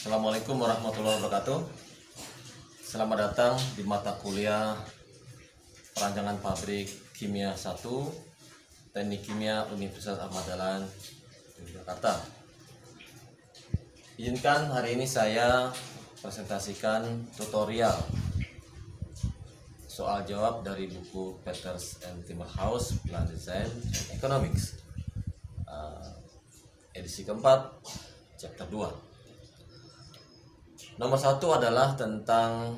Assalamualaikum warahmatullahi wabarakatuh Selamat datang di mata kuliah Perancangan Pabrik Kimia 1 Teknik Kimia Universitas Ahmad Dahlan Yogyakarta Izinkan hari ini saya presentasikan tutorial soal jawab dari buku Peters and Timmerhaus Plan Design and Economics uh, edisi keempat chapter 2 Nomor satu adalah tentang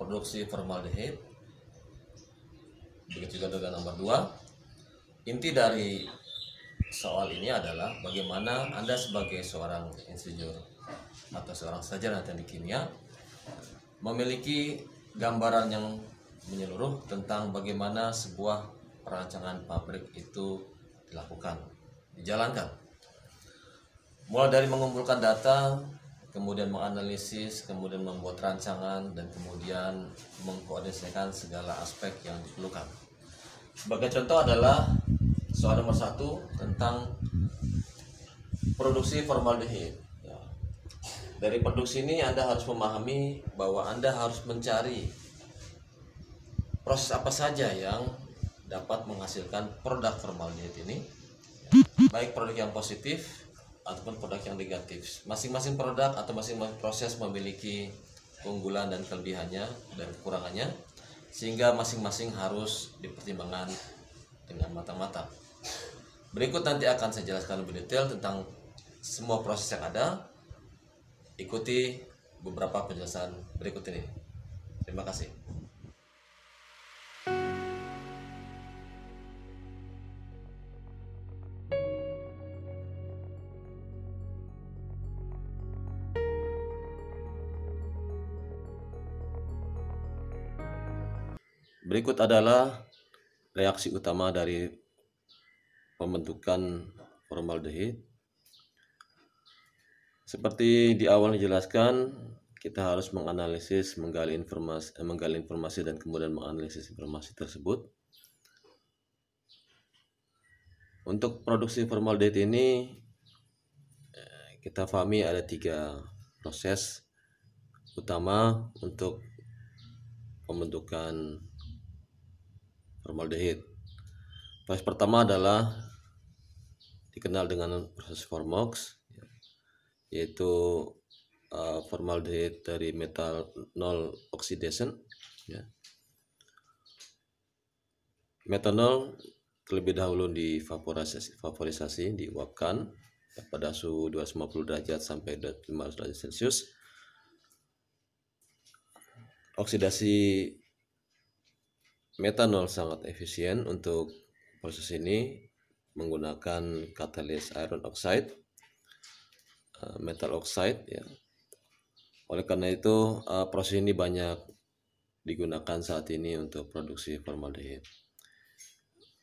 produksi formaldehid. Begitu juga dengan nomor dua. Inti dari soal ini adalah bagaimana Anda sebagai seorang insinyur atau seorang sarjana teknik kimia memiliki gambaran yang menyeluruh tentang bagaimana sebuah perancangan pabrik itu dilakukan, dijalankan. Mulai dari mengumpulkan data, kemudian menganalisis, kemudian membuat rancangan, dan kemudian mengkoordinasikan segala aspek yang diperlukan. Sebagai contoh adalah soal nomor satu tentang produksi formaldehid. Ya. Dari produksi ini Anda harus memahami bahwa Anda harus mencari proses apa saja yang dapat menghasilkan produk formaldehid ini, baik produk yang positif ataupun produk yang negatif. Masing-masing produk atau masing-masing proses memiliki keunggulan dan kelebihannya dan kekurangannya sehingga masing-masing harus dipertimbangkan dengan mata mata. Berikut nanti akan saya jelaskan lebih detail tentang semua proses yang ada. Ikuti beberapa penjelasan berikut ini. Terima kasih. Berikut adalah reaksi utama dari pembentukan formaldehid. Seperti di awal dijelaskan, kita harus menganalisis, menggali informasi, eh, menggali informasi dan kemudian menganalisis informasi tersebut. Untuk produksi formaldehid ini eh, kita pahami ada tiga proses utama untuk pembentukan formaldehid. Proses pertama adalah dikenal dengan proses Formox, yaitu uh, eh, formaldehid dari metal 0 oxidation. Ya. Metanol terlebih dahulu divaporisasi, vaporisasi, diuapkan pada suhu 250 derajat sampai 250 derajat Celcius. Oksidasi Metanol sangat efisien untuk proses ini menggunakan katalis iron oxide, eh, metal oxide ya. Oleh karena itu eh, proses ini banyak digunakan saat ini untuk produksi formaldehid.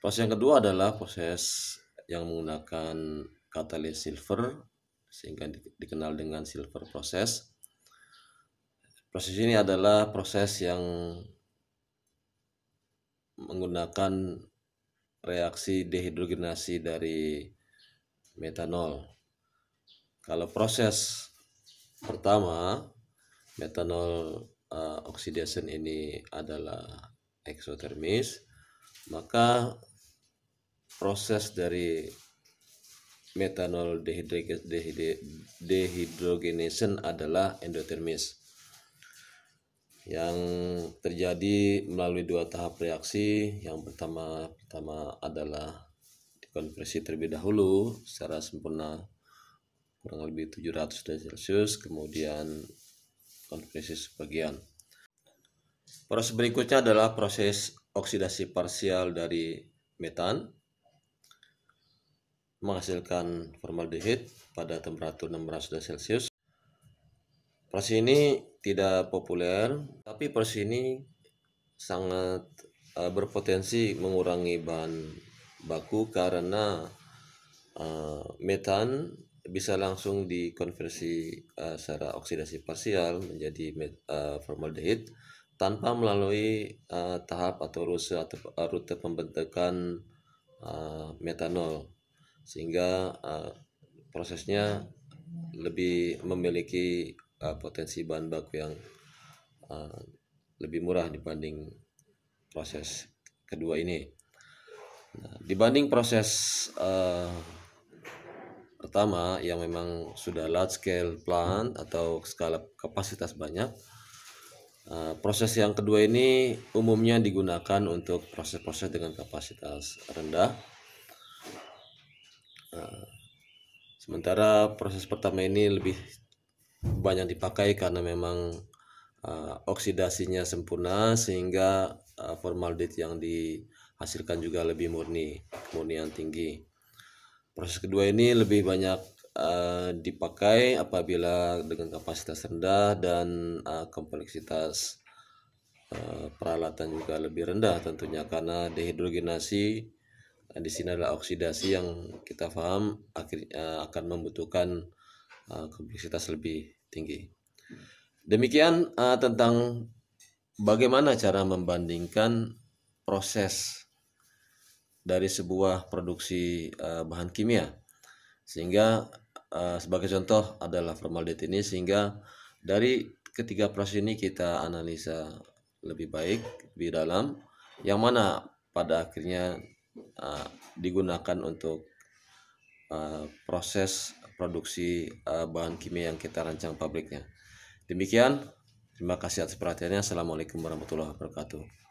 Proses yang kedua adalah proses yang menggunakan katalis silver sehingga dikenal dengan silver process. Proses ini adalah proses yang menggunakan reaksi dehidrogenasi dari metanol. Kalau proses pertama metanol uh, eh, oxidation ini adalah eksotermis, maka proses dari metanol dehidrogenation adalah endotermis yang terjadi melalui dua tahap reaksi. Yang pertama pertama adalah dikonversi terlebih dahulu secara sempurna kurang lebih 700 derajat Celcius, kemudian konversi sebagian. Proses berikutnya adalah proses oksidasi parsial dari metan menghasilkan formaldehid pada temperatur 600 derajat Celcius. Proses ini tidak populer, tapi pers ini sangat uh, berpotensi mengurangi bahan baku karena uh, metan bisa langsung dikonversi uh, secara oksidasi parsial menjadi met, uh, formaldehid tanpa melalui uh, tahap atau rute atau rute pembentukan uh, metanol sehingga uh, prosesnya lebih memiliki uh, potensi bahan baku yang uh, lebih murah dibanding proses kedua ini. Nah, dibanding proses uh, pertama yang memang sudah large scale plant atau skala kapasitas banyak, uh, proses yang kedua ini umumnya digunakan untuk proses-proses dengan kapasitas rendah. Uh, sementara proses pertama ini lebih banyak dipakai karena memang uh, oksidasinya sempurna sehingga uh, eh, formaldehid yang dihasilkan juga lebih murni, murni yang tinggi. Proses kedua ini lebih banyak uh, dipakai apabila dengan kapasitas rendah dan uh, kompleksitas uh, peralatan juga lebih rendah tentunya karena dehidrogenasi uh, di sini adalah oksidasi yang kita paham akhirnya akan membutuhkan komplikitas eh, kompleksitas lebih tinggi. Demikian uh, tentang bagaimana cara membandingkan proses dari sebuah produksi uh, bahan kimia. Sehingga uh, sebagai contoh adalah formaldehyde ini sehingga dari ketiga proses ini kita analisa lebih baik di dalam yang mana pada akhirnya uh, digunakan untuk uh, proses produksi uh, bahan kimia yang kita rancang pabriknya. Demikian, terima kasih atas perhatiannya. Assalamualaikum warahmatullahi wabarakatuh.